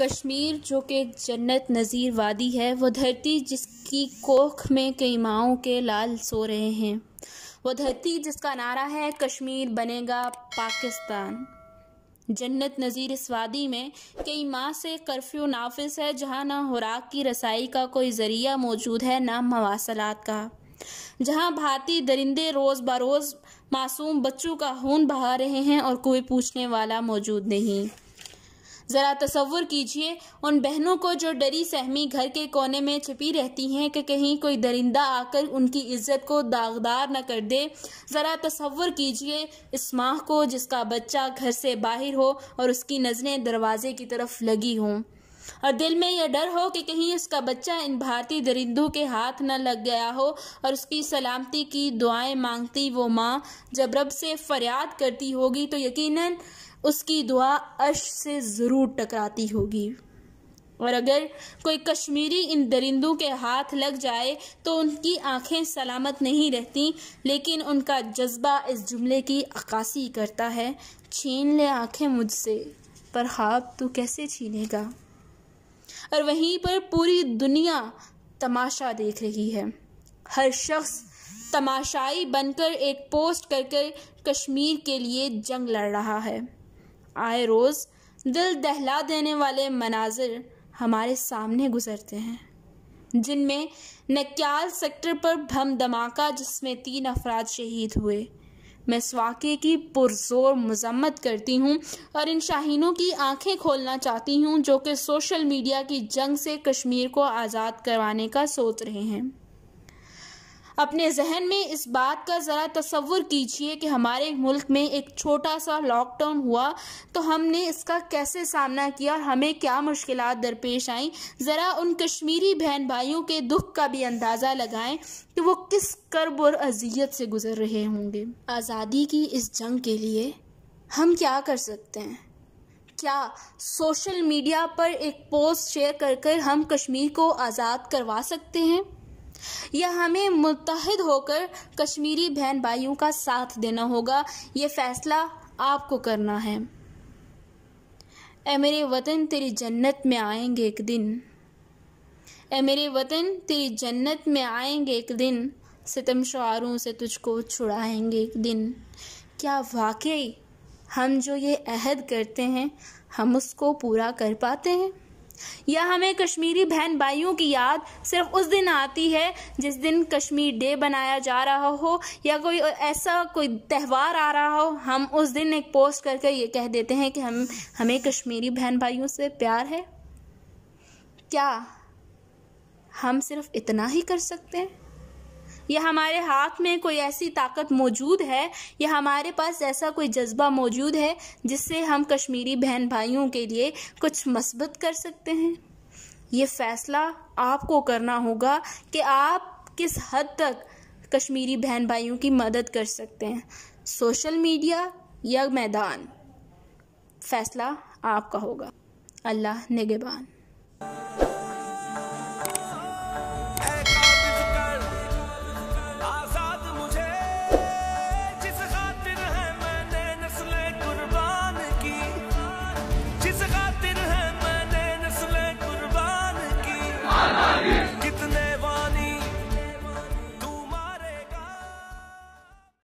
कश्मीर जो कि जन्नत नज़ीर वादी है वो धरती जिसकी कोख में कई माओं के लाल सो रहे हैं वो धरती जिसका नारा है कश्मीर बनेगा पाकिस्तान जन्नत नज़ीर इस वादी में कई माह से कर्फ्यू नाफिस है जहाँ ना खुराक की रसाई का कोई ज़रिया मौजूद है ना मवासलात का जहां भारतीय दरिंदे रोज़ बरोज़ मासूम बच्चों का खून बहा रहे हैं और कोई पूछने वाला मौजूद नहीं ज़रा तस्वुर कीजिए उन बहनों को जो डरी सहमी घर के कोने में छिपी रहती हैं कि कहीं कोई दरिंदा आकर उनकी इज्जत को दागदार न कर दे ज़रा तस्वुर कीजिए इस माह को जिसका बच्चा घर से बाहर हो और उसकी नज़रें दरवाजे की तरफ लगी हों और दिल में यह डर हो कि कहीं उसका बच्चा इन भारतीय दरिंदों के हाथ न लग गया हो और उसकी सलामती की दुआएं मांगती वो माँ जब रब से फरियाद करती होगी तो यकीनन उसकी दुआ अश से ज़रूर टकराती होगी और अगर कोई कश्मीरी इन दरिंदों के हाथ लग जाए तो उनकी आंखें सलामत नहीं रहती लेकिन उनका जज्बा इस जुमले की अक्कासी करता है छीन ले आंखें मुझसे पर खाब तो कैसे छीनेगा और वहीं पर पूरी दुनिया तमाशा देख रही है हर शख्स तमाशाई बनकर एक पोस्ट करके कश्मीर के लिए जंग लड़ रहा है आए रोज़ दिल दहला देने वाले मनाजिर हमारे सामने गुजरते हैं जिनमें नक्याल सेक्टर पर भम धमाका जिसमें तीन अफराद शहीद हुए मैं इस वाक़े की पुरजोर मजम्मत करती हूँ और इन शाहीनों की आंखें खोलना चाहती हूँ जो कि सोशल मीडिया की जंग से कश्मीर को आज़ाद करवाने का सोच रहे हैं अपने जहन में इस बात का ज़रा तस्वुर कीजिए कि हमारे मुल्क में एक छोटा सा लॉकडाउन हुआ तो हमने इसका कैसे सामना किया और हमें क्या मुश्किल दरपेश आई ज़रा उन कश्मीरी बहन भाइयों के दुख का भी अंदाज़ा लगाएं कि वो किस कर्ब और अजियत से गुज़र रहे होंगे आज़ादी की इस जंग के लिए हम क्या कर सकते हैं क्या सोशल मीडिया पर एक पोस्ट शेयर कर कर हम कश्मीर को आज़ाद करवा सकते हैं यह हमें मुतहद होकर कश्मीरी बहन भाइयों का साथ देना होगा ये फैसला आपको करना है ए मेरे वतन तेरी जन्नत में आएंगे एक दिन ए मेरे वतन तेरी जन्नत में आएंगे एक दिन सितम शुआरों से तुझको छुड़ाएंगे एक दिन क्या वाकई हम जो ये अहद करते हैं हम उसको पूरा कर पाते हैं या हमें कश्मीरी बहन भाइयों की याद सिर्फ उस दिन आती है जिस दिन कश्मीर डे बनाया जा रहा हो या कोई ऐसा कोई त्यौहार आ रहा हो हम उस दिन एक पोस्ट करके ये कह देते हैं कि हम हमें कश्मीरी बहन भाइयों से प्यार है क्या हम सिर्फ इतना ही कर सकते हैं या हमारे हाथ में कोई ऐसी ताकत मौजूद है या हमारे पास ऐसा कोई जज्बा मौजूद है जिससे हम कश्मीरी बहन भाइयों के लिए कुछ मस्बत कर सकते हैं ये फैसला आपको करना होगा कि आप किस हद तक कश्मीरी बहन भाइयों की मदद कर सकते हैं सोशल मीडिया या मैदान फैसला आपका होगा अल्लाह निगेबान